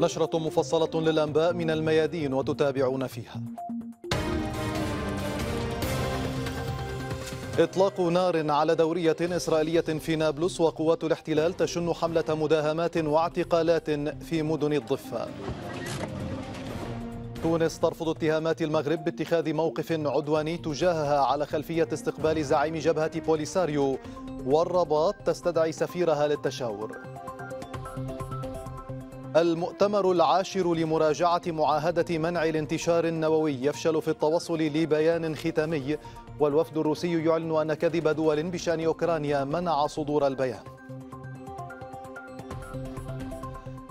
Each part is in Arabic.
نشرة مفصلة للأنباء من الميادين وتتابعون فيها إطلاق نار على دورية إسرائيلية في نابلس وقوات الاحتلال تشن حملة مداهمات واعتقالات في مدن الضفة تونس ترفض اتهامات المغرب باتخاذ موقف عدواني تجاهها على خلفية استقبال زعيم جبهة بوليساريو والرباط تستدعي سفيرها للتشاور المؤتمر العاشر لمراجعة معاهدة منع الانتشار النووي يفشل في التوصل لبيان ختامي والوفد الروسي يعلن أن كذب دول بشأن أوكرانيا منع صدور البيان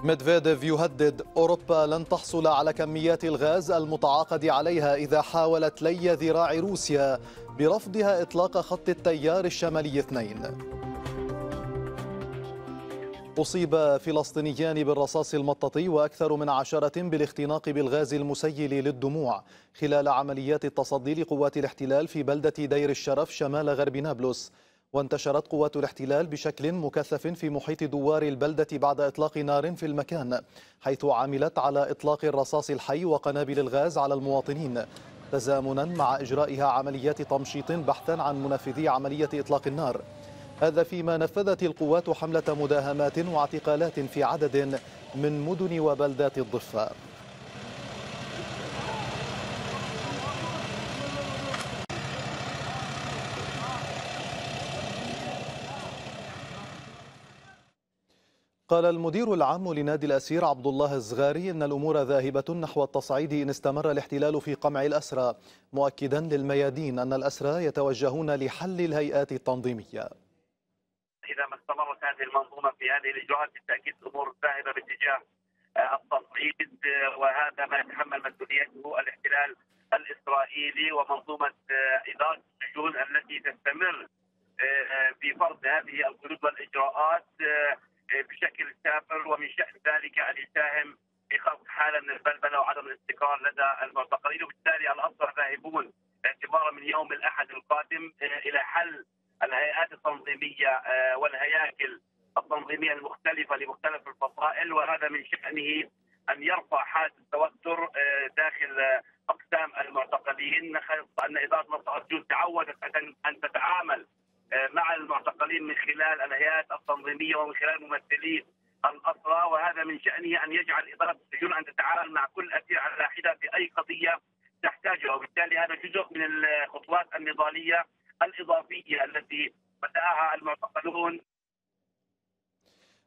ميدفيديف يهدد أوروبا لن تحصل على كميات الغاز المتعاقد عليها إذا حاولت لي ذراع روسيا برفضها إطلاق خط التيار الشمالي اثنين أصيب فلسطينيان بالرصاص المطاطي وأكثر من عشرة بالاختناق بالغاز المسيل للدموع خلال عمليات التصدي لقوات الاحتلال في بلدة دير الشرف شمال غرب نابلس وانتشرت قوات الاحتلال بشكل مكثف في محيط دوار البلدة بعد إطلاق نار في المكان حيث عملت على إطلاق الرصاص الحي وقنابل الغاز على المواطنين تزامنا مع إجرائها عمليات تمشيط بحثا عن منفذي عملية إطلاق النار هذا فيما نفذت القوات حملة مداهمات واعتقالات في عدد من مدن وبلدات الضفة قال المدير العام لنادي الأسير عبد الله الزغاري إن الأمور ذاهبة نحو التصعيد إن استمر الاحتلال في قمع الأسرى مؤكدا للميادين أن الأسرى يتوجهون لحل الهيئات التنظيمية هذه المنظومه في هذه الاجراءات بالتاكيد امور ذاهبه باتجاه آه، التصعيد آه، وهذا ما يتحمل مسؤوليته الاحتلال الاسرائيلي ومنظومه آه، اداره السجون التي تستمر في فرض هذه القيود والاجراءات بشكل سافر ومن شان ذلك ان يساهم في خلق حاله من البلبله وعدم الاستقرار لدى المعتقلين وبالتالي الاسرى ذاهبون اعتبارا من يوم الاحد القادم الى حل الهيئات التنظيميه آه، والهياكل التنظيميه المختلفه لمختلف الفصائل وهذا من شانه ان يرفع حاله التوتر آه، داخل آه، اقسام المعتقلين خاصه ان اداره مصر الجود تعودت ان تتعامل مع المعتقلين من خلال الهيئات التنظيميه ومن خلال ممثلي الاسرى وهذا من شانه ان يجعل اداره السجون ان تتعامل مع كل اسير على حده في اي قضيه تحتاجها وبالتالي هذا جزء من الخطوات النضاليه الاضافيه التي بداها المعتقلون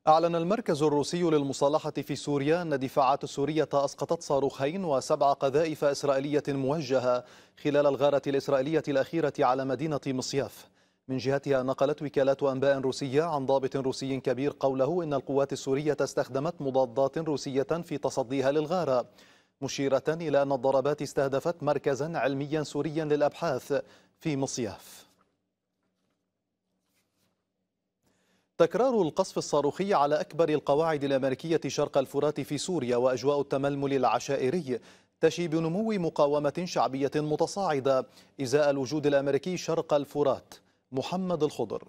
أعلن المركز الروسي للمصالحة في سوريا أن الدفاعات السورية أسقطت صاروخين وسبع قذائف إسرائيلية موجهة خلال الغارة الإسرائيلية الأخيرة على مدينة مصياف من جهتها نقلت وكالات أنباء روسية عن ضابط روسي كبير قوله إن القوات السورية استخدمت مضادات روسية في تصديها للغارة مشيرة إلى أن الضربات استهدفت مركزا علميا سوريا للأبحاث في مصياف تكرار القصف الصاروخي على أكبر القواعد الأمريكية شرق الفرات في سوريا وأجواء التململ العشائري تشي بنمو مقاومة شعبية متصاعدة إزاء الوجود الأمريكي شرق الفرات محمد الخضر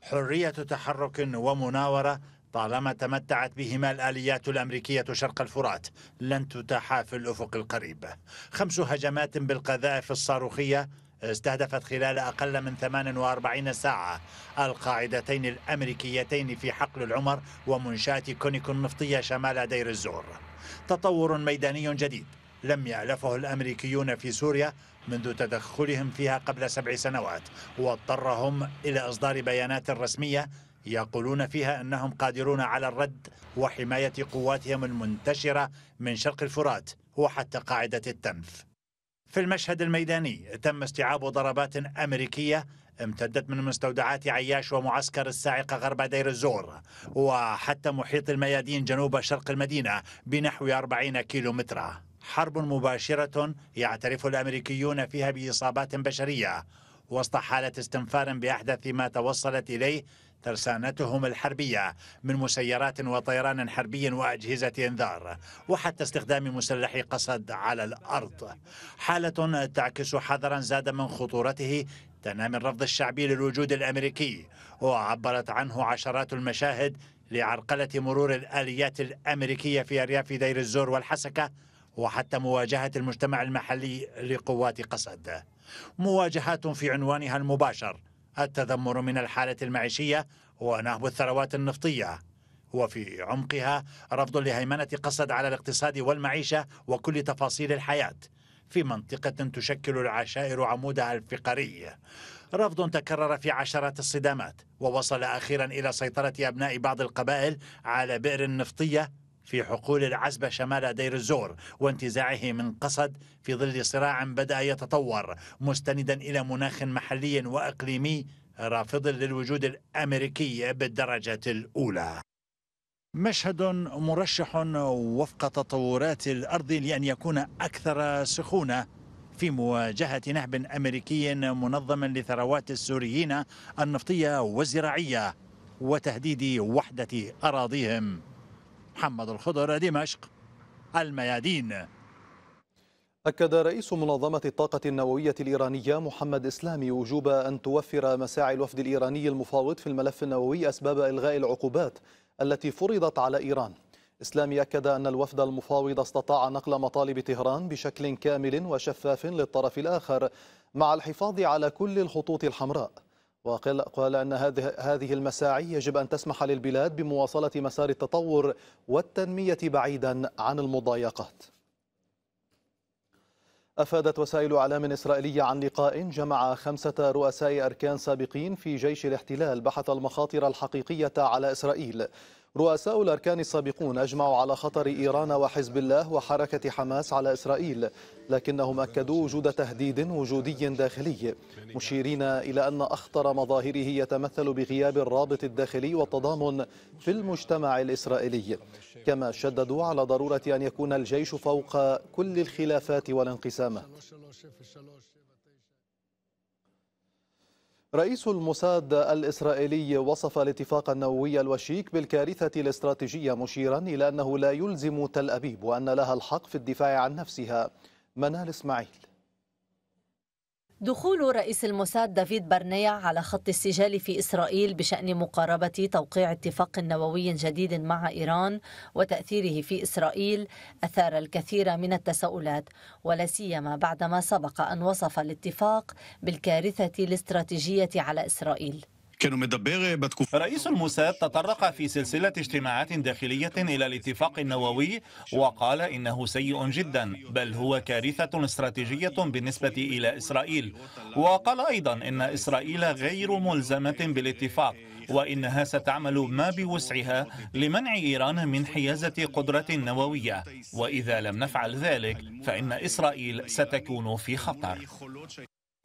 حرية تحرك ومناورة طالما تمتعت بهما الآليات الأمريكية شرق الفرات لن تتاحا في الأفق القريب خمس هجمات بالقذائف الصاروخية استهدفت خلال أقل من 48 ساعة القاعدتين الأمريكيتين في حقل العمر ومنشاة كونيك النفطية شمال دير الزور تطور ميداني جديد لم يألفه الأمريكيون في سوريا منذ تدخلهم فيها قبل سبع سنوات واضطرهم إلى إصدار بيانات رسمية يقولون فيها أنهم قادرون على الرد وحماية قواتهم المنتشرة من شرق الفرات وحتى قاعدة التنف في المشهد الميداني تم استيعاب ضربات أمريكية امتدت من مستودعات عياش ومعسكر الساعقة غرب دير الزور وحتى محيط الميادين جنوب شرق المدينة بنحو 40 كيلومترا حرب مباشرة يعترف الأمريكيون فيها بإصابات بشرية وسط حالة استنفار بأحدث ما توصلت إليه ترسانتهم الحربية من مسيرات وطيران حربي وأجهزة إنذار وحتى استخدام مسلح قصد على الأرض حالة تعكس حذرا زاد من خطورته تنامي الرفض الشعبي للوجود الأمريكي وعبرت عنه عشرات المشاهد لعرقلة مرور الآليات الأمريكية في أرياف دير الزور والحسكة وحتى مواجهة المجتمع المحلي لقوات قسد مواجهات في عنوانها المباشر التذمر من الحالة المعيشية ونهب الثروات النفطية وفي عمقها رفض لهيمنة قصد على الاقتصاد والمعيشة وكل تفاصيل الحياة في منطقة تشكل العشائر عمودها الفقري رفض تكرر في عشرات الصدامات ووصل أخيرا إلى سيطرة أبناء بعض القبائل على بئر نفطية في حقول العزبة شمال دير الزور وانتزاعه من قصد في ظل صراع بدأ يتطور مستندا إلى مناخ محلي وإقليمي رافض للوجود الأمريكي بالدرجة الأولى مشهد مرشح وفق تطورات الأرض لأن يكون أكثر سخونة في مواجهة نهب أمريكي منظم لثروات السوريين النفطية والزراعية وتهديد وحدة أراضيهم محمد الخضر دمشق الميادين أكد رئيس منظمة الطاقة النووية الإيرانية محمد إسلامي وجوب أن توفر مساعي الوفد الإيراني المفاوض في الملف النووي أسباب إلغاء العقوبات التي فرضت على إيران إسلامي أكد أن الوفد المفاوض استطاع نقل مطالب طهران بشكل كامل وشفاف للطرف الآخر مع الحفاظ على كل الخطوط الحمراء وقال قال أن هذه المساعي يجب أن تسمح للبلاد بمواصلة مسار التطور والتنمية بعيدا عن المضايقات أفادت وسائل أعلام إسرائيلية عن لقاء جمع خمسة رؤساء أركان سابقين في جيش الاحتلال بحث المخاطر الحقيقية على إسرائيل رؤساء الأركان السابقون أجمعوا على خطر إيران وحزب الله وحركة حماس على إسرائيل لكنهم أكدوا وجود تهديد وجودي داخلي مشيرين إلى أن أخطر مظاهره يتمثل بغياب الرابط الداخلي والتضامن في المجتمع الإسرائيلي كما شددوا على ضرورة أن يكون الجيش فوق كل الخلافات والانقسامات رئيس الموساد الإسرائيلي وصف الاتفاق النووي الوشيك بالكارثة الاستراتيجية مشيرا إلى أنه لا يلزم تل أبيب وأن لها الحق في الدفاع عن نفسها منال إسماعيل دخول رئيس الموساد دافيد برنيع على خط السجال في إسرائيل بشأن مقاربة توقيع اتفاق نووي جديد مع إيران وتأثيره في إسرائيل أثار الكثير من التساؤلات ولا سيما بعدما سبق أن وصف الاتفاق بالكارثة الاستراتيجية على إسرائيل رئيس الموساد تطرق في سلسلة اجتماعات داخلية إلى الاتفاق النووي وقال إنه سيء جدا بل هو كارثة استراتيجية بالنسبة إلى إسرائيل وقال أيضا إن إسرائيل غير ملزمة بالاتفاق وإنها ستعمل ما بوسعها لمنع إيران من حيازة قدرة نووية وإذا لم نفعل ذلك فإن إسرائيل ستكون في خطر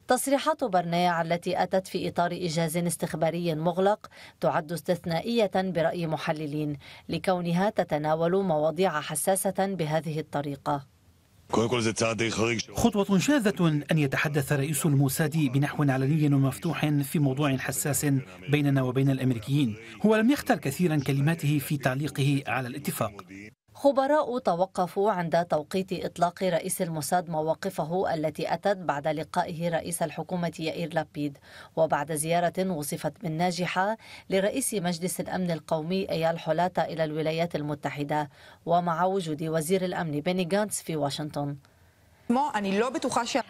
تصريحات برنيع التي أتت في إطار إيجاز استخباري مغلق تعد استثنائية برأي محللين لكونها تتناول مواضيع حساسة بهذه الطريقة خطوة شاذة أن يتحدث رئيس الموساد بنحو علني ومفتوح في موضوع حساس بيننا وبين الأمريكيين هو لم يختر كثيرا كلماته في تعليقه على الاتفاق خبراء توقفوا عند توقيت إطلاق رئيس الموساد مواقفه التي أتت بعد لقائه رئيس الحكومة يائير لابيد وبعد زيارة وصفت بالناجحة لرئيس مجلس الأمن القومي أيال حولاتا إلى الولايات المتحدة ومع وجود وزير الأمن بيني غانتس في واشنطن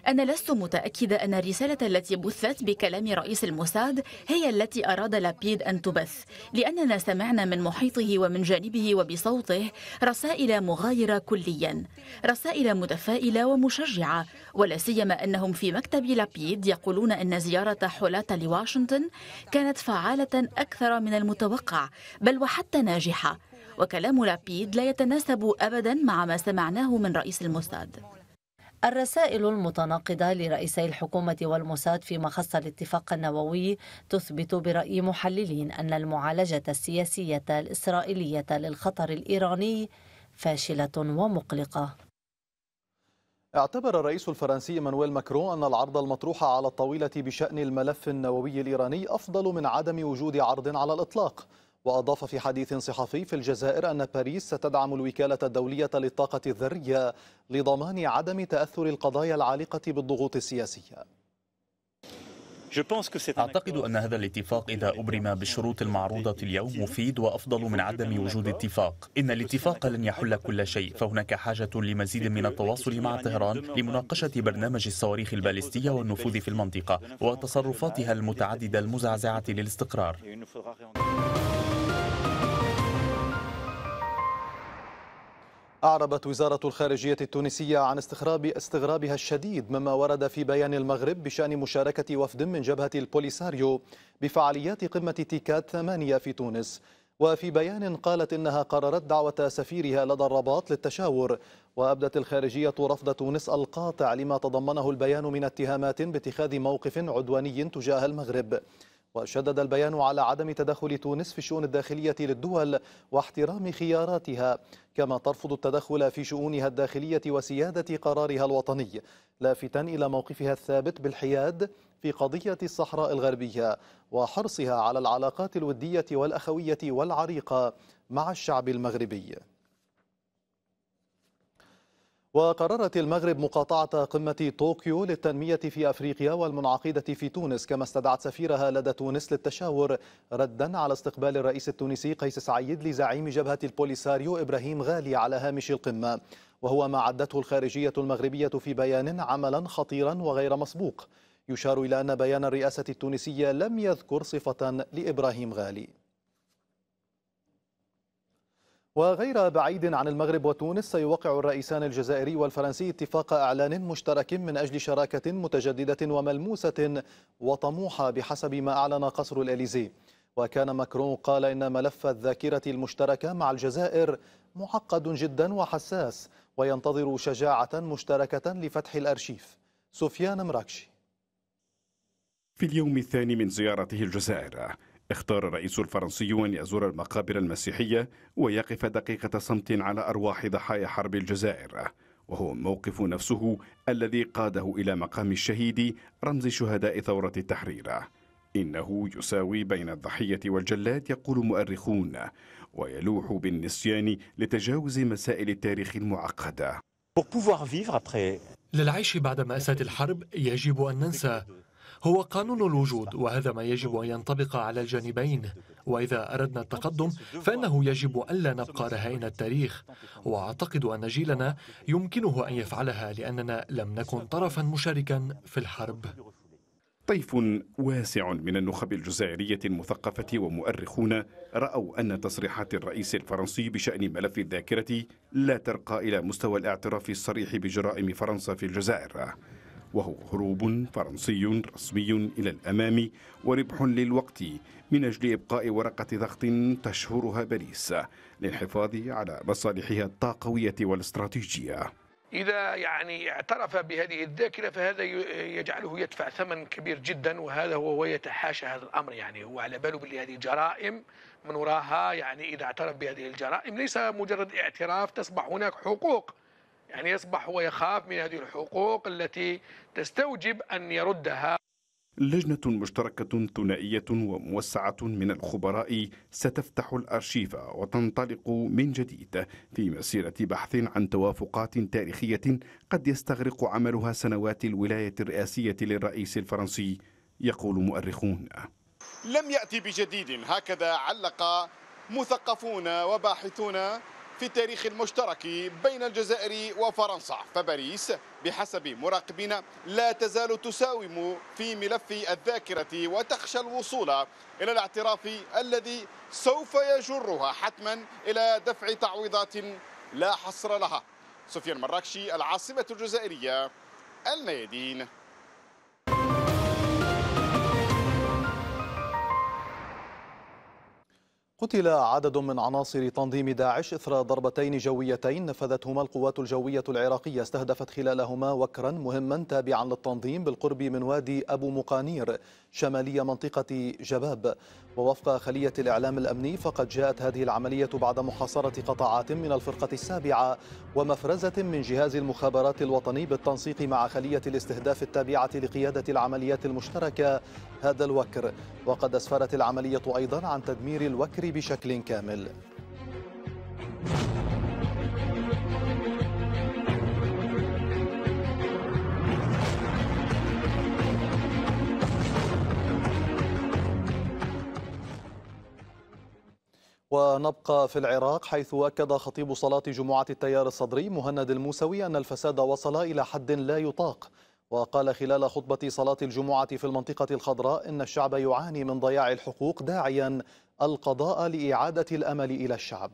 أنا لست متأكدة أن الرسالة التي بثت بكلام رئيس الموساد هي التي أراد لابيد أن تبث لأننا سمعنا من محيطه ومن جانبه وبصوته رسائل مغايرة كليا رسائل متفائلة ومشجعة ولا سيما أنهم في مكتب لابيد يقولون أن زيارة حولاتا لواشنطن كانت فعالة أكثر من المتوقع بل وحتى ناجحة وكلام لابيد لا يتناسب أبدا مع ما سمعناه من رئيس الموساد الرسائل المتناقضة لرئيسي الحكومة والموساد فيما خص الاتفاق النووي تثبت برأي محللين أن المعالجة السياسية الإسرائيلية للخطر الإيراني فاشلة ومقلقة اعتبر الرئيس الفرنسي مانويل ماكرون أن العرض المطروح على الطاولة بشأن الملف النووي الإيراني أفضل من عدم وجود عرض على الإطلاق وأضاف في حديث صحفي في الجزائر أن باريس ستدعم الوكالة الدولية للطاقة الذرية لضمان عدم تأثر القضايا العالقة بالضغوط السياسية أعتقد أن هذا الاتفاق إذا أبرم بالشروط المعروضة اليوم مفيد وأفضل من عدم وجود اتفاق إن الاتفاق لن يحل كل شيء فهناك حاجة لمزيد من التواصل مع طهران لمناقشة برنامج الصواريخ البالستية والنفوذ في المنطقة وتصرفاتها المتعددة المزعزعة للاستقرار أعربت وزارة الخارجية التونسية عن استغراب استغرابها الشديد مما ورد في بيان المغرب بشأن مشاركة وفد من جبهة البوليساريو بفعاليات قمة تيكات ثمانية في تونس وفي بيان قالت إنها قررت دعوة سفيرها لدى الرباط للتشاور وأبدت الخارجية رفض تونس القاطع لما تضمنه البيان من اتهامات باتخاذ موقف عدواني تجاه المغرب وشدد البيان على عدم تدخل تونس في الشؤون الداخلية للدول واحترام خياراتها كما ترفض التدخل في شؤونها الداخلية وسيادة قرارها الوطني لافتا إلى موقفها الثابت بالحياد في قضية الصحراء الغربية وحرصها على العلاقات الودية والأخوية والعريقة مع الشعب المغربي وقررت المغرب مقاطعة قمة طوكيو للتنمية في أفريقيا والمنعقدة في تونس كما استدعت سفيرها لدى تونس للتشاور ردا على استقبال الرئيس التونسي قيس سعيد لزعيم جبهة البوليساريو إبراهيم غالي على هامش القمة وهو ما عدته الخارجية المغربية في بيان عملا خطيرا وغير مسبوق يشار إلى أن بيان الرئاسة التونسية لم يذكر صفة لإبراهيم غالي وغير بعيد عن المغرب وتونس سيوقع الرئيسان الجزائري والفرنسي اتفاق اعلان مشترك من اجل شراكه متجدده وملموسه وطموحه بحسب ما اعلن قصر الاليزي وكان ماكرون قال ان ملف الذاكره المشتركه مع الجزائر معقد جدا وحساس وينتظر شجاعه مشتركه لفتح الارشيف سفيان مراكشي في اليوم الثاني من زيارته الجزائر اختار الرئيس الفرنسي أن يزور المقابر المسيحية ويقف دقيقة صمت على أرواح ضحايا حرب الجزائر وهو موقف نفسه الذي قاده إلى مقام الشهيد رمز شهداء ثورة التحرير إنه يساوي بين الضحية والجلاد يقول مؤرخون ويلوح بالنسيان لتجاوز مسائل التاريخ المعقدة للعيش بعد مأساة الحرب يجب أن ننسى هو قانون الوجود وهذا ما يجب أن ينطبق على الجانبين وإذا أردنا التقدم فإنه يجب ألا نبقى رهائن التاريخ وأعتقد أن جيلنا يمكنه أن يفعلها لأننا لم نكن طرفا مشاركا في الحرب طيف واسع من النخب الجزائرية المثقفة ومؤرخون رأوا أن تصريحات الرئيس الفرنسي بشأن ملف الذاكرة لا ترقى إلى مستوى الاعتراف الصريح بجرائم فرنسا في الجزائر وهو هروب فرنسي رسمي إلى الأمام وربح للوقت من أجل إبقاء ورقة ضغط تشهرها باريس للحفاظ على مصالحها الطاقوية والاستراتيجية إذا يعني اعترف بهذه الذاكرة فهذا يجعله يدفع ثمن كبير جدا وهذا هو يتحاشى هذا الأمر يعني هو على باله باللي هذه جرائم من وراها يعني إذا اعترف بهذه الجرائم ليس مجرد اعتراف تصبح هناك حقوق يعني يصبح هو يخاف من هذه الحقوق التي تستوجب أن يردها لجنة مشتركة ثنائية وموسعة من الخبراء ستفتح الأرشيف وتنطلق من جديد في مسيرة بحث عن توافقات تاريخية قد يستغرق عملها سنوات الولاية الرئاسية للرئيس الفرنسي يقول مؤرخون لم يأتي بجديد هكذا علق مثقفون وباحثون في التاريخ المشترك بين الجزائر وفرنسا فباريس بحسب مراقبين لا تزال تساوم في ملف الذاكرة وتخشى الوصول إلى الاعتراف الذي سوف يجرها حتما إلى دفع تعويضات لا حصر لها سفيان مراكشي العاصمة الجزائرية الميادين قتل عدد من عناصر تنظيم داعش إثر ضربتين جويتين نفذتهما القوات الجوية العراقية استهدفت خلالهما وكرا مهما تابعا للتنظيم بالقرب من وادي أبو مقانير شمالي منطقة جباب ووفق خلية الإعلام الأمني فقد جاءت هذه العملية بعد محاصرة قطاعات من الفرقة السابعة ومفرزة من جهاز المخابرات الوطني بالتنسيق مع خلية الاستهداف التابعة لقيادة العمليات المشتركة هذا الوكر وقد أسفرت العملية أيضا عن تدمير الوكر بشكل كامل ونبقى في العراق حيث أكد خطيب صلاة جمعة التيار الصدري مهند الموسوي أن الفساد وصل إلى حد لا يطاق وقال خلال خطبة صلاة الجمعة في المنطقة الخضراء إن الشعب يعاني من ضياع الحقوق داعيا القضاء لإعادة الأمل إلى الشعب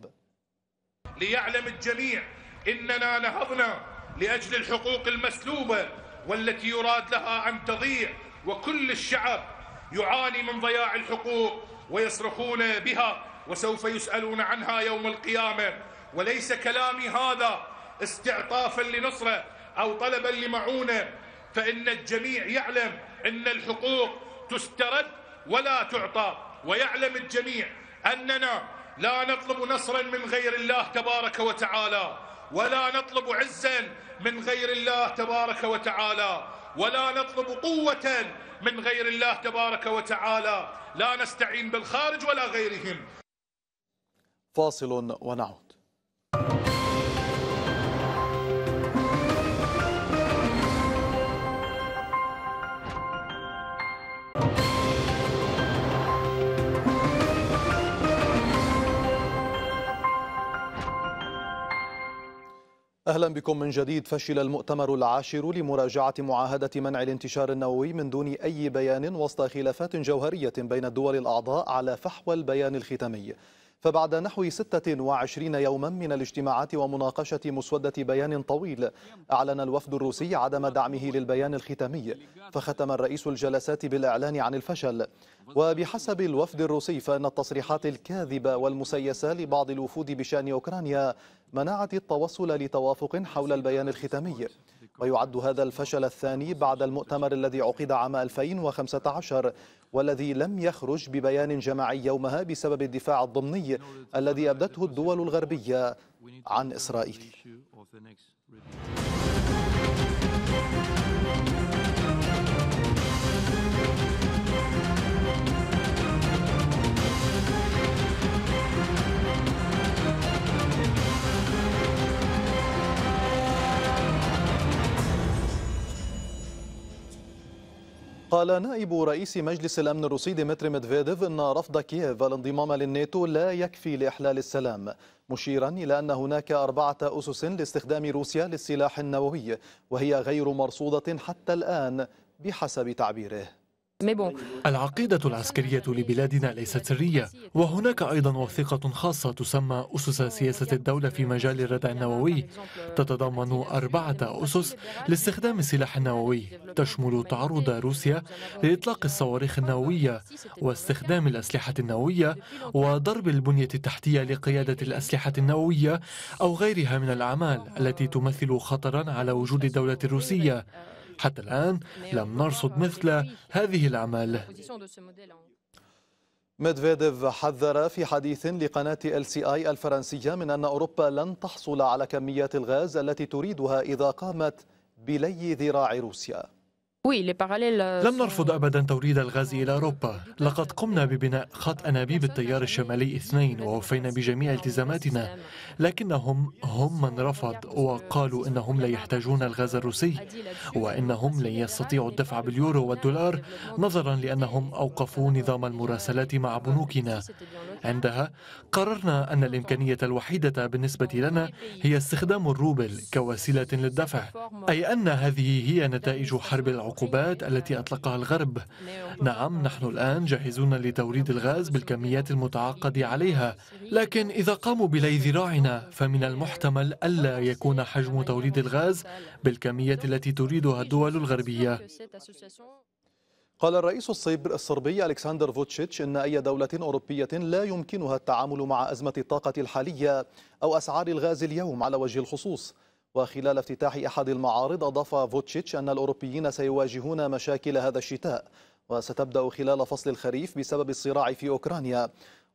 ليعلم الجميع إننا نهضنا لأجل الحقوق المسلوبة والتي يراد لها أن تضيع وكل الشعب يعاني من ضياع الحقوق ويصرخون بها وسوف يسألون عنها يوم القيامة وليس كلامي هذا استعطافا لنصرة أو طلبا لمعونة فإن الجميع يعلم أن الحقوق تسترد ولا تعطى ويعلم الجميع أننا لا نطلب نصرا من غير الله تبارك وتعالى ولا نطلب عزا من غير الله تبارك وتعالى ولا نطلب قوة من غير الله تبارك وتعالى لا نستعين بالخارج ولا غيرهم فاصل ونعود أهلا بكم من جديد فشل المؤتمر العاشر لمراجعة معاهدة منع الانتشار النووي من دون أي بيان وسط خلافات جوهرية بين الدول الأعضاء على فحوى البيان الختامي فبعد نحو 26 يوما من الاجتماعات ومناقشة مسودة بيان طويل أعلن الوفد الروسي عدم دعمه للبيان الختامي فختم الرئيس الجلسات بالإعلان عن الفشل وبحسب الوفد الروسي فإن التصريحات الكاذبة والمسيسة لبعض الوفود بشأن أوكرانيا منعت التوصل لتوافق حول البيان الختامي ويعد هذا الفشل الثاني بعد المؤتمر الذي عقد عام 2015 والذي لم يخرج ببيان جماعي يومها بسبب الدفاع الضمني الذي أبدته الدول الغربية عن إسرائيل قال نائب رئيس مجلس الأمن الروسي ديمتري ميدفيديف أن رفض كييف الانضمام للناتو لا يكفي لإحلال السلام مشيرا إلى أن هناك أربعة أسس لاستخدام روسيا للسلاح النووي وهي غير مرصودة حتى الآن بحسب تعبيره العقيدة العسكرية لبلادنا ليست سرية وهناك أيضا وثيقة خاصة تسمى أسس سياسة الدولة في مجال الردع النووي تتضمن أربعة أسس لاستخدام السلاح النووي تشمل تعرض روسيا لإطلاق الصواريخ النووية واستخدام الأسلحة النووية وضرب البنية التحتية لقيادة الأسلحة النووية أو غيرها من الأعمال التي تمثل خطرا على وجود الدولة الروسية حتى الآن لم نرصد مثل هذه الأعمال ميدفيديف حذر في حديث لقناة ال سي اي الفرنسية من أن أوروبا لن تحصل على كميات الغاز التي تريدها إذا قامت بلي ذراع روسيا Euh, لم نرفض أبدا توريد الغاز إلى أوروبا لقد قمنا ببناء خط أنابيب التيار الشمالي اثنين ووفينا بجميع التزاماتنا لكنهم هم من رفض وقالوا إنهم لا يحتاجون الغاز الروسي وإنهم لن يستطيعوا الدفع باليورو والدولار نظرا لأنهم أوقفوا نظام المراسلات مع بنوكنا عندها قررنا أن الإمكانية الوحيدة بالنسبة لنا هي استخدام الروبل كوسيلة للدفع أي أن هذه هي نتائج حرب العروبة العقوبات التي أطلقها الغرب نعم نحن الآن جاهزون لتوريد الغاز بالكميات المتعاقد عليها لكن إذا قاموا بلي ذراعنا فمن المحتمل ألا يكون حجم توريد الغاز بالكمية التي تريدها الدول الغربية قال الرئيس الصربي ألكسندر فوتشيتش إن أي دولة أوروبية لا يمكنها التعامل مع أزمة الطاقة الحالية أو أسعار الغاز اليوم على وجه الخصوص وخلال افتتاح أحد المعارض أضاف فوتشيتش أن الأوروبيين سيواجهون مشاكل هذا الشتاء وستبدأ خلال فصل الخريف بسبب الصراع في أوكرانيا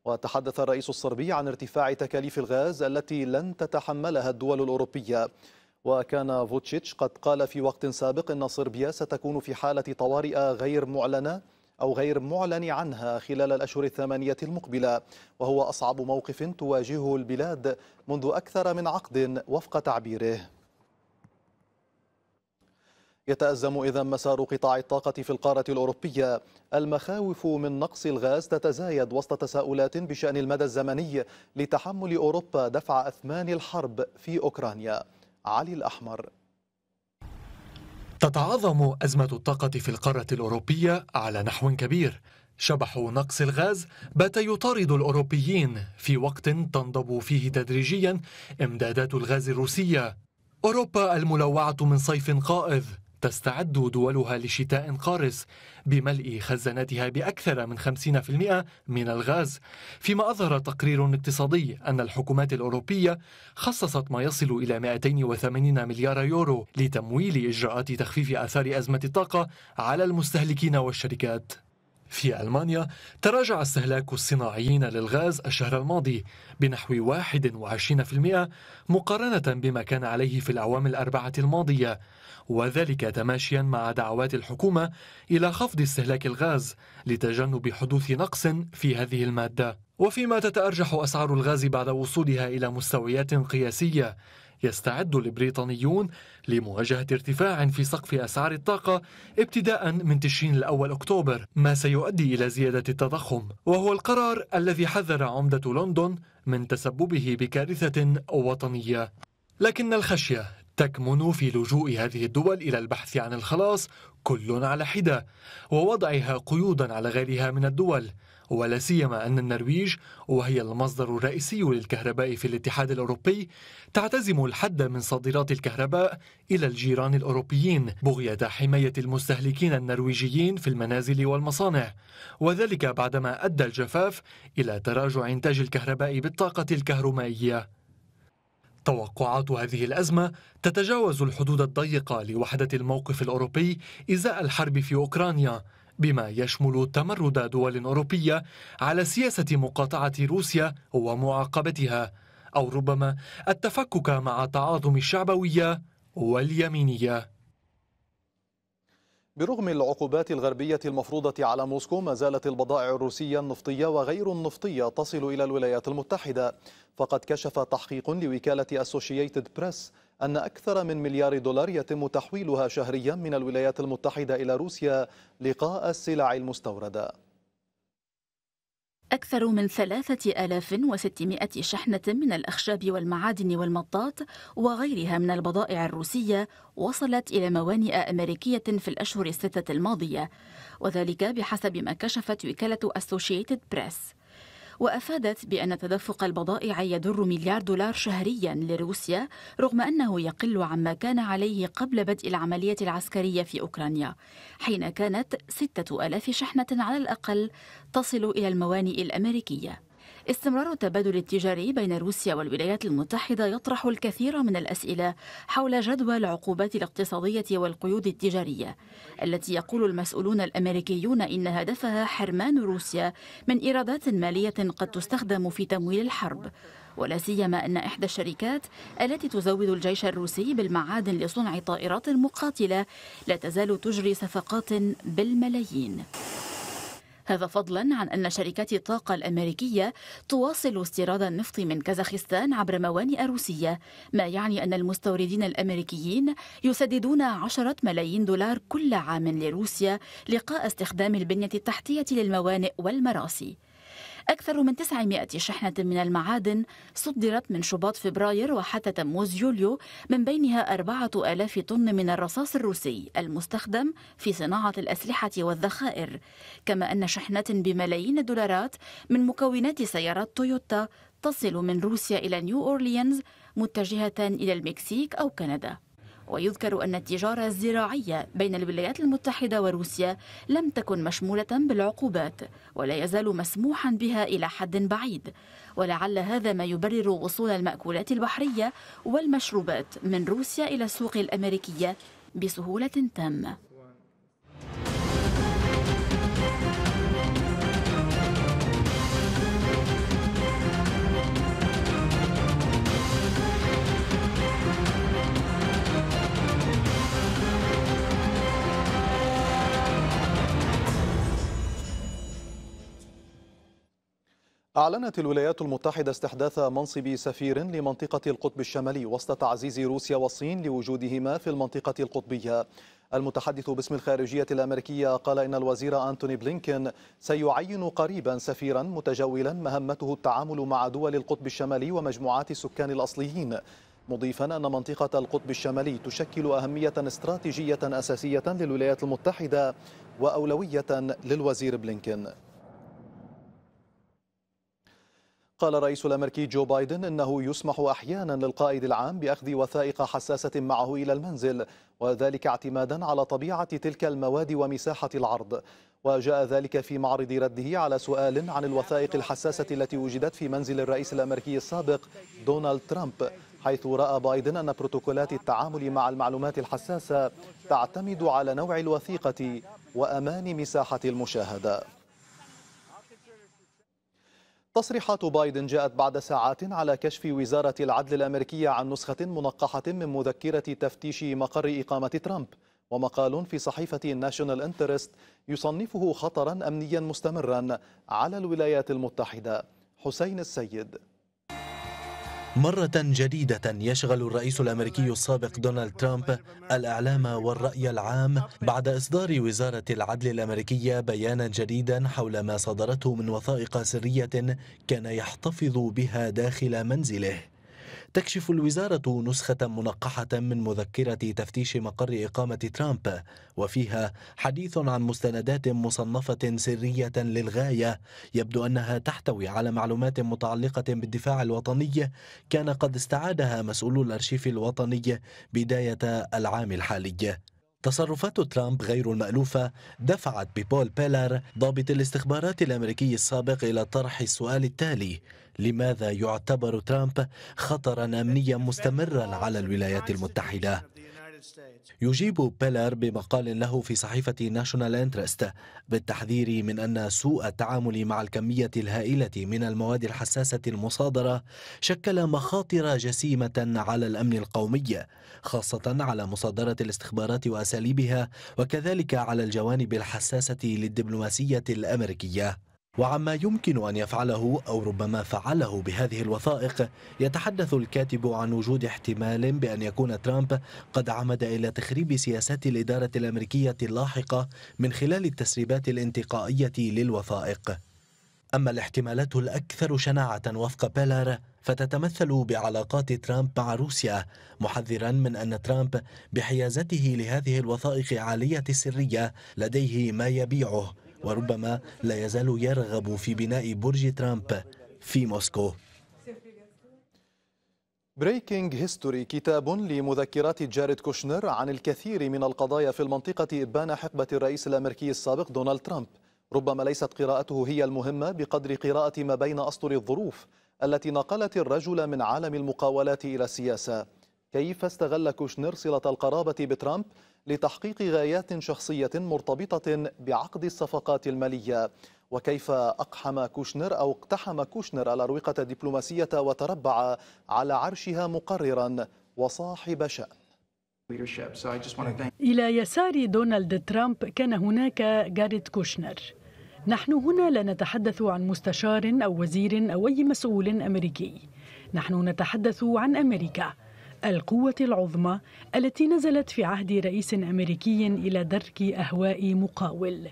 وتحدث الرئيس الصربي عن ارتفاع تكاليف الغاز التي لن تتحملها الدول الأوروبية وكان فوتشيتش قد قال في وقت سابق أن صربيا ستكون في حالة طوارئ غير معلنة أو غير معلن عنها خلال الأشهر الثمانية المقبلة وهو أصعب موقف تواجهه البلاد منذ أكثر من عقد وفق تعبيره يتأزم إذا مسار قطاع الطاقة في القارة الأوروبية المخاوف من نقص الغاز تتزايد وسط تساؤلات بشأن المدى الزمني لتحمل أوروبا دفع أثمان الحرب في أوكرانيا علي الأحمر تتعاظم أزمة الطاقة في القارة الأوروبية على نحو كبير شبح نقص الغاز بات يطارد الأوروبيين في وقت تنضب فيه تدريجيا إمدادات الغاز الروسية أوروبا الملوعة من صيف قائذ تستعد دولها لشتاء قارس بملء خزاناتها بأكثر من 50% من الغاز فيما أظهر تقرير اقتصادي أن الحكومات الأوروبية خصصت ما يصل إلى 280 مليار يورو لتمويل إجراءات تخفيف آثار أزمة الطاقة على المستهلكين والشركات في ألمانيا تراجع استهلاك الصناعيين للغاز الشهر الماضي بنحو 21% مقارنة بما كان عليه في الأعوام الأربعة الماضية وذلك تماشيا مع دعوات الحكومة إلى خفض استهلاك الغاز لتجنب حدوث نقص في هذه المادة وفيما تتأرجح أسعار الغاز بعد وصولها إلى مستويات قياسية يستعد البريطانيون لمواجهة ارتفاع في سقف أسعار الطاقة ابتداء من تشرين الأول أكتوبر ما سيؤدي إلى زيادة التضخم وهو القرار الذي حذر عمدة لندن من تسببه بكارثة وطنية لكن الخشية تكمن في لجوء هذه الدول إلى البحث عن الخلاص كل على حدة ووضعها قيودا على غيرها من الدول ولا سيما أن النرويج وهي المصدر الرئيسي للكهرباء في الاتحاد الأوروبي تعتزم الحد من صادرات الكهرباء إلى الجيران الأوروبيين بغية حماية المستهلكين النرويجيين في المنازل والمصانع وذلك بعدما أدى الجفاف إلى تراجع إنتاج الكهرباء بالطاقة الكهرومائية توقعات هذه الأزمة تتجاوز الحدود الضيقة لوحدة الموقف الأوروبي إزاء الحرب في أوكرانيا بما يشمل تمرد دول أوروبية على سياسة مقاطعة روسيا ومعاقبتها أو ربما التفكك مع تعاظم الشعبوية واليمينيه برغم العقوبات الغربية المفروضة على موسكو ما زالت البضائع الروسية النفطية وغير النفطية تصل إلى الولايات المتحدة فقد كشف تحقيق لوكالة أسوشيتد بريس أن أكثر من مليار دولار يتم تحويلها شهريا من الولايات المتحدة إلى روسيا لقاء السلع المستوردة أكثر من 3600 شحنة من الأخشاب والمعادن والمطاط وغيرها من البضائع الروسية وصلت إلى موانئ أمريكية في الأشهر الستة الماضية وذلك بحسب ما كشفت وكالة أسوشيتد بريس وأفادت بأن تدفق البضائع يدر مليار دولار شهريا لروسيا رغم أنه يقل عما كان عليه قبل بدء العملية العسكرية في أوكرانيا حين كانت ستة ألاف شحنة على الأقل تصل إلى الموانئ الأمريكية استمرار التبادل التجاري بين روسيا والولايات المتحدة يطرح الكثير من الأسئلة حول جدوى العقوبات الاقتصادية والقيود التجارية التي يقول المسؤولون الأمريكيون إن هدفها حرمان روسيا من إيرادات مالية قد تستخدم في تمويل الحرب ولا سيما أن إحدى الشركات التي تزود الجيش الروسي بالمعادن لصنع طائرات مقاتلة لا تزال تجري صفقات بالملايين هذا فضلا عن أن شركات الطاقة الأمريكية تواصل استيراد النفط من كازاخستان عبر موانئ روسية ما يعني أن المستوردين الأمريكيين يسددون عشرة ملايين دولار كل عام لروسيا لقاء استخدام البنية التحتية للموانئ والمراسي أكثر من 900 شحنة من المعادن صدرت من شباط فبراير وحتى تموز يوليو من بينها 4000 طن من الرصاص الروسي المستخدم في صناعة الأسلحة والذخائر كما أن شحنة بملايين الدولارات من مكونات سيارات تويوتا تصل من روسيا إلى نيو أورليانز متجهة إلى المكسيك أو كندا ويذكر أن التجارة الزراعية بين الولايات المتحدة وروسيا لم تكن مشمولة بالعقوبات ولا يزال مسموحا بها إلى حد بعيد ولعل هذا ما يبرر وصول المأكولات البحرية والمشروبات من روسيا إلى السوق الأمريكية بسهولة تامة أعلنت الولايات المتحدة استحداث منصب سفير لمنطقة القطب الشمالي وسط تعزيز روسيا والصين لوجودهما في المنطقة القطبية المتحدث باسم الخارجية الأمريكية قال إن الوزير أنتوني بلينكين سيعين قريبا سفيرا متجولا مهمته التعامل مع دول القطب الشمالي ومجموعات السكان الأصليين مضيفا أن منطقة القطب الشمالي تشكل أهمية استراتيجية أساسية للولايات المتحدة وأولوية للوزير بلينكين قال الرئيس الأمريكي جو بايدن إنه يسمح أحيانا للقائد العام بأخذ وثائق حساسة معه إلى المنزل وذلك اعتمادا على طبيعة تلك المواد ومساحة العرض وجاء ذلك في معرض رده على سؤال عن الوثائق الحساسة التي وجدت في منزل الرئيس الأمريكي السابق دونالد ترامب حيث رأى بايدن أن بروتوكولات التعامل مع المعلومات الحساسة تعتمد على نوع الوثيقة وأمان مساحة المشاهدة تصريحات بايدن جاءت بعد ساعات على كشف وزارة العدل الأمريكية عن نسخة منقحة من مذكرة تفتيش مقر إقامة ترامب ومقال في صحيفة ناشونال انترست يصنفه خطرا أمنيا مستمرا على الولايات المتحدة حسين السيد مرة جديدة يشغل الرئيس الأمريكي السابق دونالد ترامب الإعلام والرأي العام بعد إصدار وزارة العدل الأمريكية بيانا جديدا حول ما صدرته من وثائق سرية كان يحتفظ بها داخل منزله تكشف الوزارة نسخة منقحة من مذكرة تفتيش مقر إقامة ترامب وفيها حديث عن مستندات مصنفة سرية للغاية يبدو أنها تحتوي على معلومات متعلقة بالدفاع الوطني كان قد استعادها مسؤول الأرشيف الوطني بداية العام الحالي تصرفات ترامب غير المألوفة دفعت ببول بيلر ضابط الاستخبارات الأمريكي السابق إلى طرح السؤال التالي لماذا يعتبر ترامب خطرا امنيا مستمرا على الولايات المتحده يجيب بيلر بمقال له في صحيفة ناشونال انترست بالتحذير من أن سوء التعامل مع الكمية الهائلة من المواد الحساسة المصادرة شكل مخاطر جسيمة على الأمن القومي خاصة على مصادرة الاستخبارات وأساليبها وكذلك على الجوانب الحساسة للدبلوماسية الأمريكية وعما يمكن أن يفعله أو ربما فعله بهذه الوثائق يتحدث الكاتب عن وجود احتمال بأن يكون ترامب قد عمد إلى تخريب سياسات الإدارة الأمريكية اللاحقة من خلال التسريبات الانتقائية للوثائق أما الاحتمالات الأكثر شناعة وفق بيلر فتتمثل بعلاقات ترامب مع روسيا محذرا من أن ترامب بحيازته لهذه الوثائق عالية السرية لديه ما يبيعه وربما لا يزال يرغب في بناء برج ترامب في موسكو بريكينج هيستوري كتاب لمذكرات جاريد كوشنر عن الكثير من القضايا في المنطقة إبان حقبة الرئيس الأمريكي السابق دونالد ترامب ربما ليست قراءته هي المهمة بقدر قراءة ما بين أسطر الظروف التي نقلت الرجل من عالم المقاولات إلى السياسة كيف استغل كوشنر صلة القرابة بترامب لتحقيق غايات شخصية مرتبطة بعقد الصفقات المالية وكيف أقحم كوشنر أو اقتحم كوشنر الأروقة الدبلوماسية وتربع على عرشها مقررا وصاحب شأن إلى يسار دونالد ترامب كان هناك جاريت كوشنر نحن هنا لا نتحدث عن مستشار أو وزير أو أي مسؤول أمريكي نحن نتحدث عن أمريكا القوة العظمى التي نزلت في عهد رئيس أمريكي إلى درك أهواء مقاول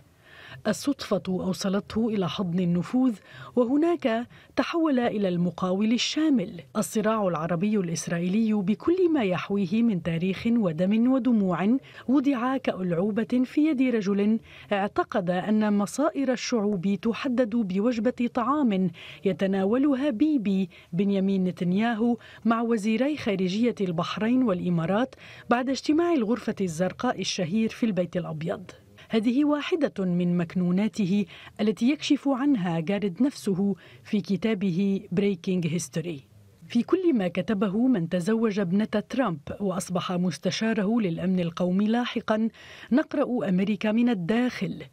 الصدفة أوصلته إلى حضن النفوذ وهناك تحول إلى المقاول الشامل الصراع العربي الإسرائيلي بكل ما يحويه من تاريخ ودم ودموع وضع كألعوبة في يد رجل اعتقد أن مصائر الشعوب تحدد بوجبة طعام يتناولها بيبي بنيامين نتنياهو مع وزيري خارجية البحرين والإمارات بعد اجتماع الغرفة الزرقاء الشهير في البيت الأبيض هذه واحدة من مكنوناته التي يكشف عنها جارد نفسه في كتابه بريكينج هيستوري في كل ما كتبه من تزوج ابنة ترامب وأصبح مستشاره للأمن القومي لاحقا نقرأ أمريكا من الداخل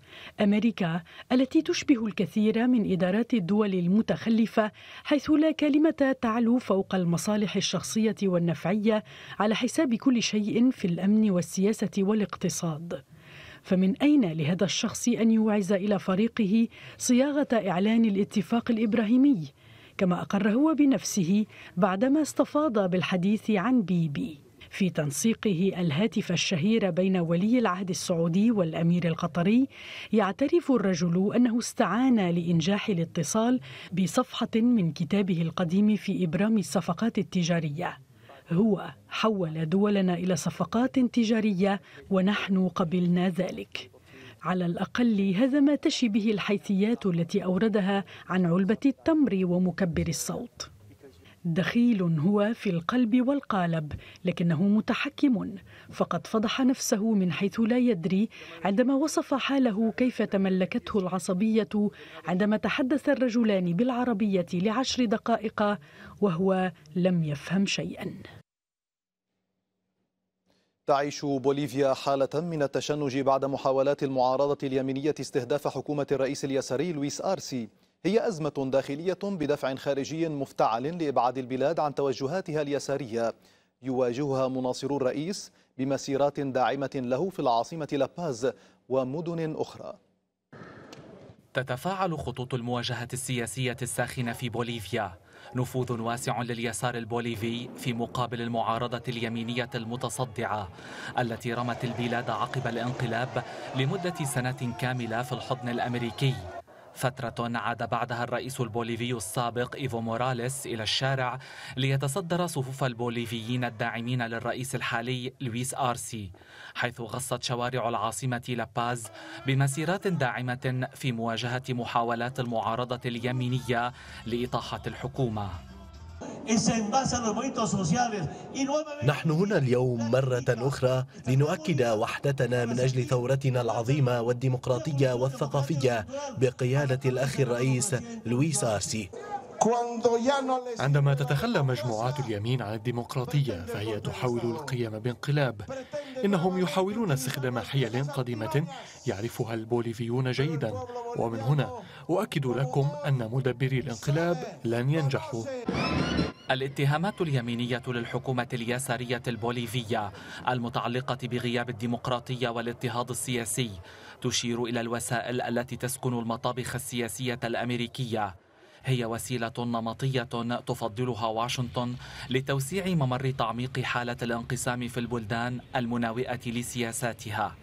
أمريكا التي تشبه الكثير من إدارات الدول المتخلفة حيث لا كلمة تعلو فوق المصالح الشخصية والنفعية على حساب كل شيء في الأمن والسياسة والاقتصاد فمن أين لهذا الشخص أن يوعز إلى فريقه صياغة إعلان الاتفاق الإبراهيمي كما أقر هو بنفسه بعدما استفاض بالحديث عن بيبي في تنسيقه الهاتف الشهير بين ولي العهد السعودي والامير القطري يعترف الرجل انه استعان لانجاح الاتصال بصفحه من كتابه القديم في ابرام الصفقات التجاريه هو حول دولنا الى صفقات تجاريه ونحن قبلنا ذلك على الاقل هذا ما تشي به الحيثيات التي اوردها عن علبه التمر ومكبر الصوت دخيل هو في القلب والقالب لكنه متحكم فقد فضح نفسه من حيث لا يدري عندما وصف حاله كيف تملكته العصبيه عندما تحدث الرجلان بالعربيه لعشر دقائق وهو لم يفهم شيئا تعيش بوليفيا حالة من التشنج بعد محاولات المعارضة اليمينية استهداف حكومة الرئيس اليساري لويس آرسي هي أزمة داخلية بدفع خارجي مفتعل لإبعاد البلاد عن توجهاتها اليسارية يواجهها مناصرو الرئيس بمسيرات داعمة له في العاصمة لاباز ومدن أخرى تتفاعل خطوط المواجهة السياسية الساخنة في بوليفيا نفوذ واسع لليسار البوليفي في مقابل المعارضة اليمينية المتصدعة التي رمت البلاد عقب الانقلاب لمدة سنة كاملة في الحضن الأمريكي فترة عاد بعدها الرئيس البوليفي السابق إيفو موراليس إلى الشارع ليتصدر صفوف البوليفيين الداعمين للرئيس الحالي لويس آرسي حيث غصت شوارع العاصمة لاباز بمسيرات داعمة في مواجهة محاولات المعارضة اليمينية لإطاحة الحكومة نحن هنا اليوم مرة أخرى لنؤكد وحدتنا من أجل ثورتنا العظيمة والديمقراطية والثقافية بقيادة الأخ الرئيس لويس آرسي عندما تتخلى مجموعات اليمين عن الديمقراطية فهي تحاول القيام بانقلاب إنهم يحاولون استخدام حيل قديمة يعرفها البوليفيون جيدا ومن هنا أؤكد لكم أن مدبري الانقلاب لن ينجحوا الاتهامات اليمينية للحكومة اليسارية البوليفية المتعلقة بغياب الديمقراطية والاضطهاد السياسي تشير إلى الوسائل التي تسكن المطابخ السياسية الأمريكية هي وسيلة نمطية تفضلها واشنطن لتوسيع ممر تعميق حالة الانقسام في البلدان المناوئة لسياساتها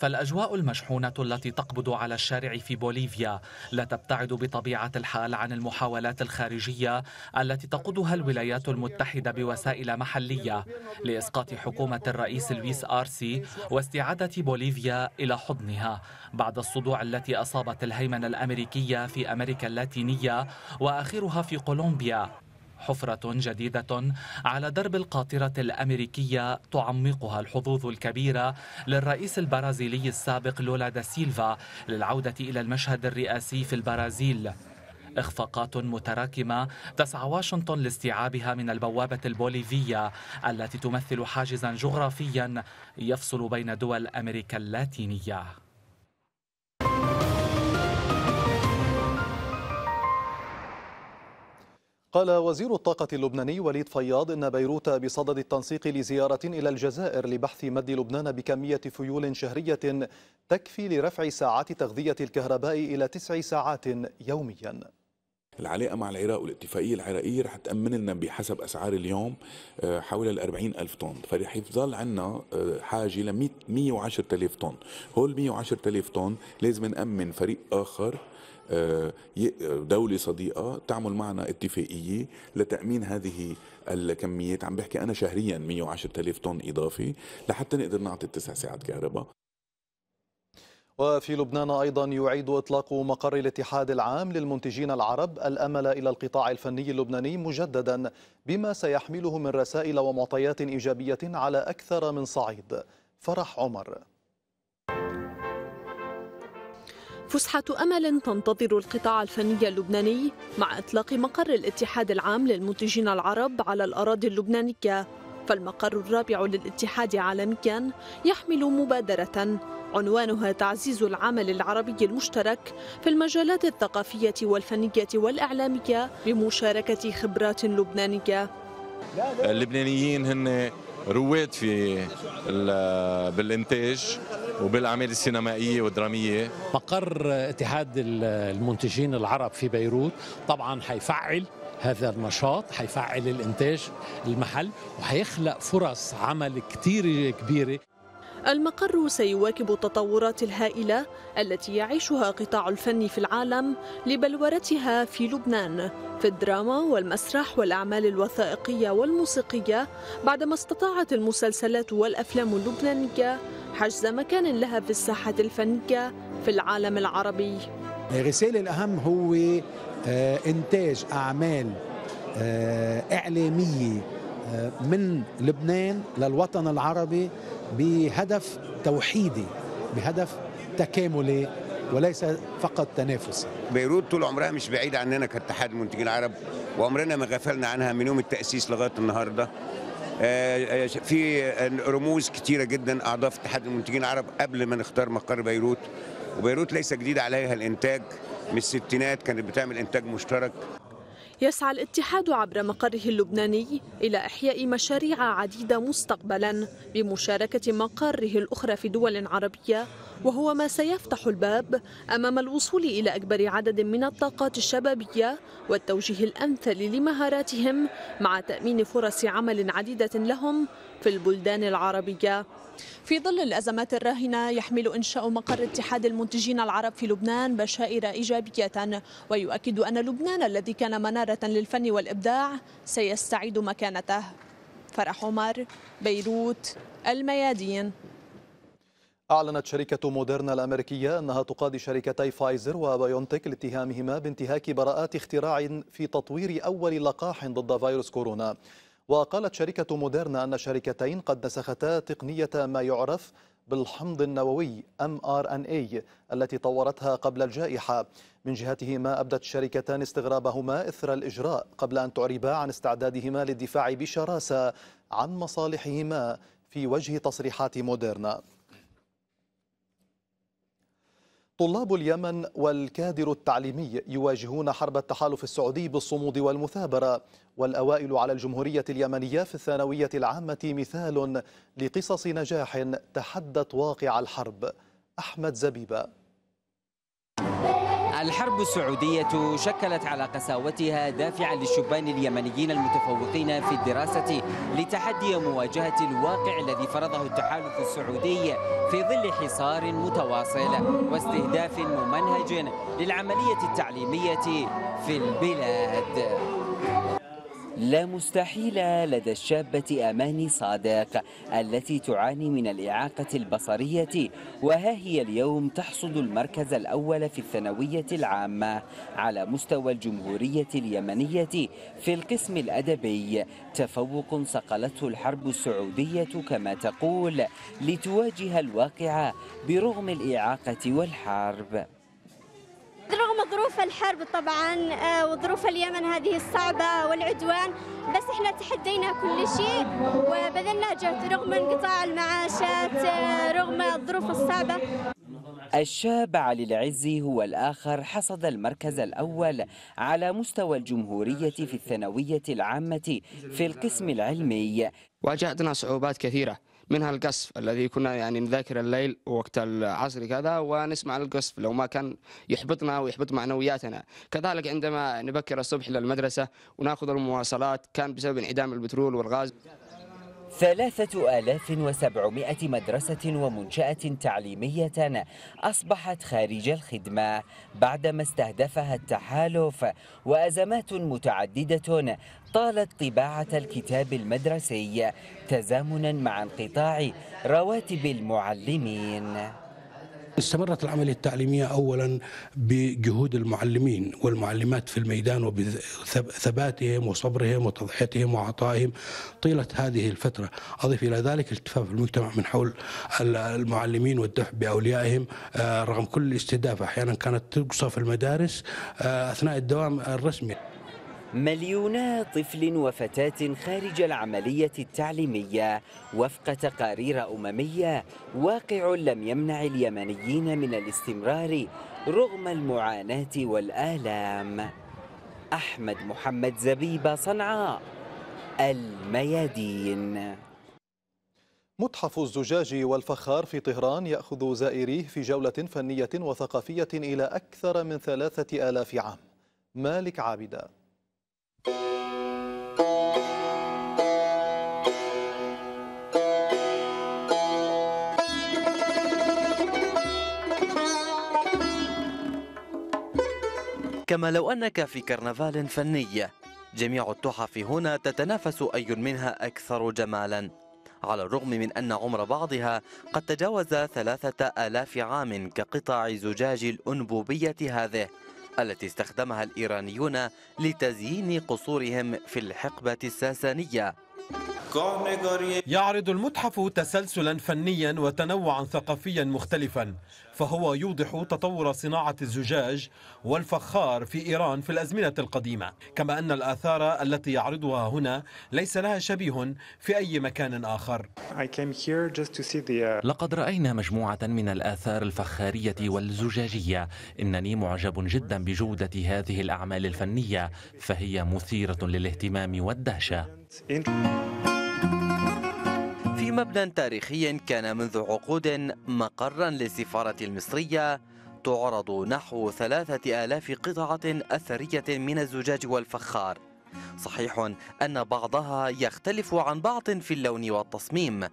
فالأجواء المشحونة التي تقبض على الشارع في بوليفيا لا تبتعد بطبيعة الحال عن المحاولات الخارجية التي تقودها الولايات المتحدة بوسائل محلية لإسقاط حكومة الرئيس لويس آرسي واستعادة بوليفيا إلى حضنها بعد الصدوع التي أصابت الهيمنة الأمريكية في أمريكا اللاتينية وآخرها في كولومبيا حفرة جديدة على درب القاطرة الأمريكية تعمقها الحظوظ الكبيرة للرئيس البرازيلي السابق لولا دا سيلفا للعودة إلى المشهد الرئاسي في البرازيل إخفاقات متراكمة تسعى واشنطن لاستيعابها من البوابة البوليفية التي تمثل حاجزا جغرافيا يفصل بين دول أمريكا اللاتينية قال وزير الطاقة اللبناني وليد فياض إن بيروت بصدد التنسيق لزيارة إلى الجزائر لبحث مد لبنان بكمية فيول شهرية تكفي لرفع ساعات تغذية الكهرباء إلى تسع ساعات يومياً العلاقة مع العراق والاتفاقية العراقية رح تأمن لنا بحسب أسعار اليوم آه، حوالي ال ألف طن فرح يفضل عنا آه، حاجة ل وعشر ألف طن هول وعشر ألف طن لازم نأمن فريق آخر آه، آه، دولة صديقة تعمل معنا اتفاقية لتأمين هذه الكميات عم بحكي أنا شهريا 110 ألف طن إضافي لحتى نقدر نعطي التسع ساعات كهرباء وفي لبنان أيضا يعيد إطلاق مقر الاتحاد العام للمنتجين العرب الأمل إلى القطاع الفني اللبناني مجددا بما سيحمله من رسائل ومعطيات إيجابية على أكثر من صعيد فرح عمر فسحة أمل تنتظر القطاع الفني اللبناني مع إطلاق مقر الاتحاد العام للمنتجين العرب على الأراضي اللبنانية فالمقر الرابع للاتحاد عالميا يحمل مبادرة عنوانها تعزيز العمل العربي المشترك في المجالات الثقافية والفنية والإعلامية بمشاركة خبرات لبنانية اللبنانيين هن رواد في بالإنتاج وبالاعمال السينمائيه والدراميه مقر اتحاد المنتجين العرب في بيروت طبعا حيفعل هذا النشاط حيفعل الانتاج المحل وحيخلق فرص عمل كتير كبيره المقر سيواكب التطورات الهائلة التي يعيشها قطاع الفن في العالم لبلورتها في لبنان في الدراما والمسرح والأعمال الوثائقية والموسيقية بعدما استطاعت المسلسلات والأفلام اللبنانية حجز مكان لها في الساحة الفنية في العالم العربي الرسالة الأهم هو إنتاج أعمال إعلامية آه، من لبنان للوطن العربي بهدف توحيدي بهدف تكاملي وليس فقط تنافسي بيروت طول عمرها مش بعيدة عننا كاتحاد المنتجين العرب وعمرنا ما غفلنا عنها من يوم التأسيس لغاية النهاردة آه، آه، في رموز كتيرة جدا أعضاء في اتحاد المنتجين العرب قبل ما نختار مقر بيروت وبيروت ليس جديد عليها الإنتاج من الستينات كانت بتعمل إنتاج مشترك يسعى الاتحاد عبر مقره اللبناني إلى إحياء مشاريع عديدة مستقبلا بمشاركة مقاره الأخرى في دول عربية وهو ما سيفتح الباب أمام الوصول إلى أكبر عدد من الطاقات الشبابية والتوجيه الأمثل لمهاراتهم مع تأمين فرص عمل عديدة لهم في البلدان العربية في ظل الأزمات الراهنة يحمل إنشاء مقر اتحاد المنتجين العرب في لبنان بشائر إيجابية ويؤكد أن لبنان الذي كان منارة للفن والإبداع سيستعيد مكانته فرح عمر بيروت الميادين أعلنت شركة موديرنا الأمريكية أنها تقاضي شركتي فايزر وبايونتك لاتهامهما بانتهاك براءات اختراع في تطوير أول لقاح ضد فيروس كورونا وقالت شركة موديرنا أن الشركتين قد نسختا تقنية ما يعرف بالحمض النووي mRNA إيه التي طورتها قبل الجائحة من جهتهما أبدت الشركتان استغرابهما إثر الإجراء قبل أن تعربا عن استعدادهما للدفاع بشراسة عن مصالحهما في وجه تصريحات موديرنا طلاب اليمن والكادر التعليمي يواجهون حرب التحالف السعودي بالصمود والمثابرة والأوائل على الجمهورية اليمنية في الثانوية العامة مثال لقصص نجاح تحدت واقع الحرب أحمد زبيبة الحرب السعودية شكلت على قساوتها دافعا للشبان اليمنيين المتفوقين في الدراسة لتحدي مواجهة الواقع الذي فرضه التحالف السعودي في ظل حصار متواصل واستهداف ممنهج للعملية التعليمية في البلاد لا مستحيل لدى الشابة أماني صادق التي تعاني من الإعاقة البصرية وها هي اليوم تحصد المركز الأول في الثانوية العامة على مستوى الجمهورية اليمنية في القسم الأدبي تفوق صقلته الحرب السعودية كما تقول لتواجه الواقع برغم الإعاقة والحرب رغم ظروف الحرب طبعا آه، وظروف اليمن هذه الصعبة والعدوان بس احنا تحدينا كل شيء وبذلنا جهد رغم انقطاع المعاشات آه، رغم الظروف الصعبة الشاب علي العزي هو الآخر حصد المركز الأول على مستوى الجمهورية في الثانوية العامة في القسم العلمي واجهتنا صعوبات كثيرة منها القصف الذي كنا يعني نذاكر الليل وقت العصر كذا ونسمع القصف لو ما كان يحبطنا ويحبط معنوياتنا كذلك عندما نبكر الصبح للمدرسة وناخذ المواصلات كان بسبب انعدام البترول والغاز ثلاثة آلاف وسبعمائة مدرسة ومنشأة تعليمية أصبحت خارج الخدمة بعدما استهدفها التحالف وأزمات متعددة طالت طباعة الكتاب المدرسي تزامنا مع انقطاع رواتب المعلمين استمرت العملية التعليمية أولا بجهود المعلمين والمعلمات في الميدان وبثباتهم وصبرهم وتضحيتهم وعطائهم طيلة هذه الفترة أضف إلى ذلك التفاف المجتمع من حول المعلمين والدفع بأوليائهم آه، رغم كل الاستهداف أحيانا كانت تقصى في المدارس آه، أثناء الدوام الرسمي مليونا طفل وفتاة خارج العملية التعليمية وفق تقارير أممية واقع لم يمنع اليمنيين من الاستمرار رغم المعاناة والآلام أحمد محمد زبيب صنعاء الميادين متحف الزجاج والفخار في طهران يأخذ زائريه في جولة فنية وثقافية إلى أكثر من ثلاثة آلاف عام مالك عابدة كما لو أنك في كرنفال فني جميع التحف هنا تتنافس أي منها أكثر جمالا على الرغم من أن عمر بعضها قد تجاوز ثلاثة آلاف عام كقطع زجاج الأنبوبية هذه التي استخدمها الإيرانيون لتزيين قصورهم في الحقبة الساسانية يعرض المتحف تسلسلا فنيا وتنوعا ثقافيا مختلفا فهو يوضح تطور صناعة الزجاج والفخار في إيران في الأزمنة القديمة كما أن الآثار التي يعرضها هنا ليس لها شبيه في أي مكان آخر uh, لقد رأينا مجموعة من الآثار الفخارية والزجاجية إنني معجب جدا بجودة هذه الأعمال الفنية فهي مثيرة للاهتمام والدهشة بمبنى تاريخي كان منذ عقود مقرا للسفارة المصرية تعرض نحو ثلاثة آلاف قطعة أثرية من الزجاج والفخار صحيح أن بعضها يختلف عن بعض في اللون والتصميم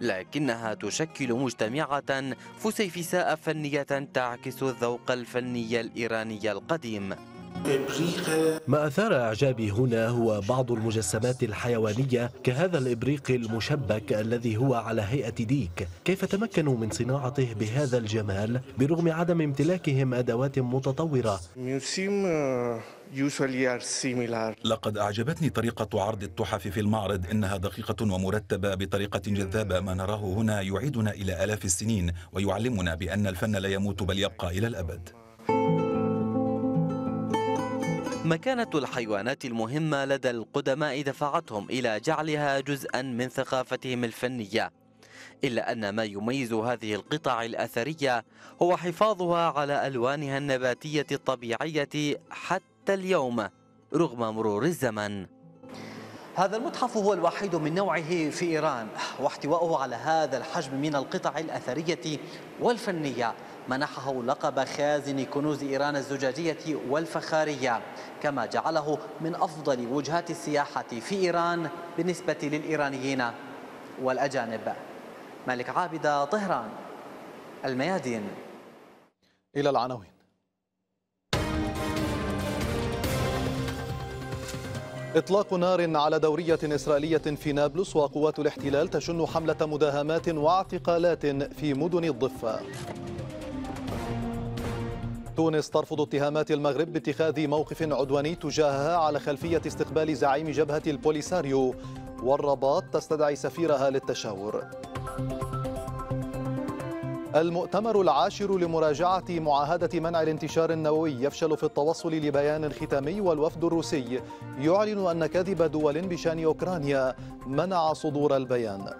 لكنها تشكل مجتمعة فسيفساء فنية تعكس الذوق الفني الإيراني القديم ما أثار إعجابي هنا هو بعض المجسمات الحيوانية كهذا الإبريق المشبك الذي هو على هيئة ديك كيف تمكنوا من صناعته بهذا الجمال برغم عدم امتلاكهم أدوات متطورة uh, لقد أعجبتني طريقة عرض التحف في المعرض إنها دقيقة ومرتبة بطريقة جذابة ما نراه هنا يعيدنا إلى آلاف السنين ويعلمنا بأن الفن لا يموت بل يبقى إلى الأبد مكانة الحيوانات المهمة لدى القدماء دفعتهم إلى جعلها جزءا من ثقافتهم الفنية إلا أن ما يميز هذه القطع الأثرية هو حفاظها على ألوانها النباتية الطبيعية حتى اليوم رغم مرور الزمن هذا المتحف هو الوحيد من نوعه في إيران واحتواؤه على هذا الحجم من القطع الأثرية والفنية منحه لقب خازن كنوز إيران الزجاجية والفخارية كما جعله من أفضل وجهات السياحة في إيران بالنسبة للإيرانيين والأجانب مالك عابدة طهران الميادين إلى العناوين إطلاق نار على دورية إسرائيلية في نابلس وقوات الاحتلال تشن حملة مداهمات واعتقالات في مدن الضفة تونس ترفض اتهامات المغرب باتخاذ موقف عدواني تجاهها على خلفية استقبال زعيم جبهة البوليساريو والرباط تستدعي سفيرها للتشاور المؤتمر العاشر لمراجعة معاهدة منع الانتشار النووي يفشل في التوصل لبيان ختامي والوفد الروسي يعلن أن كذب دول بشأن أوكرانيا منع صدور البيان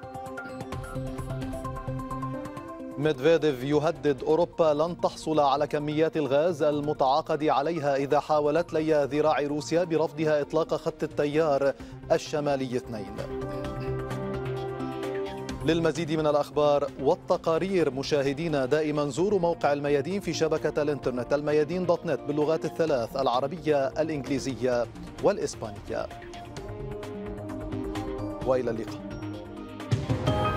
ميدفيديف يهدد أوروبا لن تحصل على كميات الغاز المتعاقد عليها إذا حاولت لي ذراع روسيا برفضها إطلاق خط التيار الشمالي اثنين للمزيد من الأخبار والتقارير مشاهدينا دائما زوروا موقع الميادين في شبكة الإنترنت الميادين دوت نت باللغات الثلاث العربية الإنجليزية والإسبانية وإلى اللقاء